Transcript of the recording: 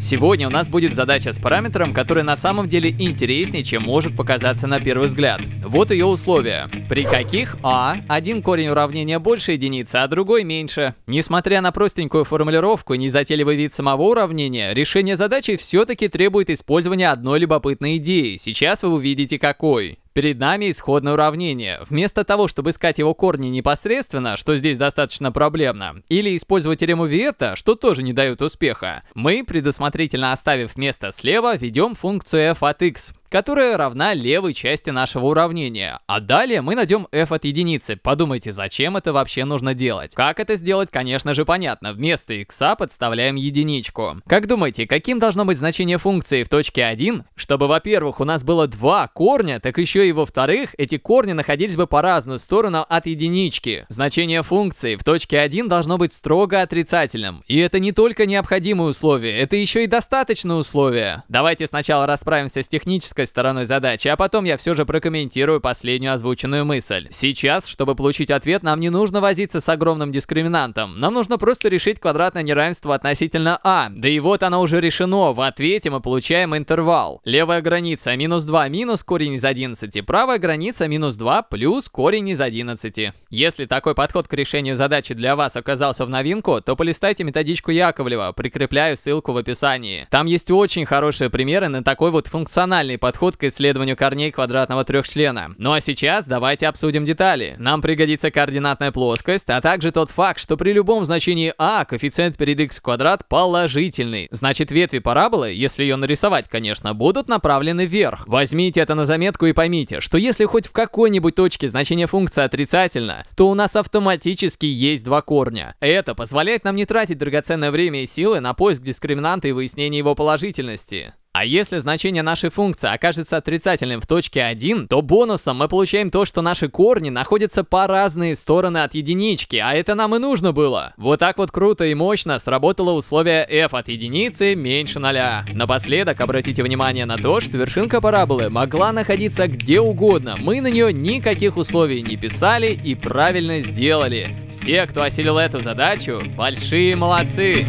Сегодня у нас будет задача с параметром, который на самом деле интереснее, чем может показаться на первый взгляд. Вот ее условия. При каких а один корень уравнения больше единицы, а другой меньше. Несмотря на простенькую формулировку и незатейливый вид самого уравнения, решение задачи все-таки требует использования одной любопытной идеи. Сейчас вы увидите какой. Перед нами исходное уравнение. Вместо того, чтобы искать его корни непосредственно, что здесь достаточно проблемно, или использовать теорему Виета, что тоже не дает успеха, мы, предусмотрительно оставив место слева, ведем функцию f от x, которая равна левой части нашего уравнения. А далее мы найдем f от единицы. Подумайте, зачем это вообще нужно делать? Как это сделать, конечно же, понятно. Вместо x а подставляем единичку. Как думаете, каким должно быть значение функции в точке 1? Чтобы, во-первых, у нас было два корня, так еще и во-вторых, эти корни находились бы по разную сторону от единички. Значение функции в точке 1 должно быть строго отрицательным. И это не только необходимое условие, это еще и достаточное условие. Давайте сначала расправимся с технической технической стороной задачи, а потом я все же прокомментирую последнюю озвученную мысль. Сейчас, чтобы получить ответ, нам не нужно возиться с огромным дискриминантом. Нам нужно просто решить квадратное неравенство относительно А. Да и вот оно уже решено. В ответе мы получаем интервал. Левая граница минус 2 минус корень из 11, правая граница минус 2 плюс корень из 11. Если такой подход к решению задачи для вас оказался в новинку, то полистайте методичку Яковлева, прикрепляю ссылку в описании. Там есть очень хорошие примеры на такой вот функциональный подход подход к исследованию корней квадратного трехчлена. Ну а сейчас давайте обсудим детали. Нам пригодится координатная плоскость, а также тот факт, что при любом значении а коэффициент перед x квадрат положительный. Значит ветви параболы, если ее нарисовать, конечно, будут направлены вверх. Возьмите это на заметку и поймите, что если хоть в какой-нибудь точке значение функции отрицательно, то у нас автоматически есть два корня. Это позволяет нам не тратить драгоценное время и силы на поиск дискриминанта и выяснение его положительности. А если значение нашей функции окажется отрицательным в точке 1, то бонусом мы получаем то, что наши корни находятся по разные стороны от единички, а это нам и нужно было. Вот так вот круто и мощно сработало условие f от единицы меньше 0. Напоследок обратите внимание на то, что вершинка параболы могла находиться где угодно, мы на нее никаких условий не писали и правильно сделали. Все, кто осилил эту задачу, большие молодцы!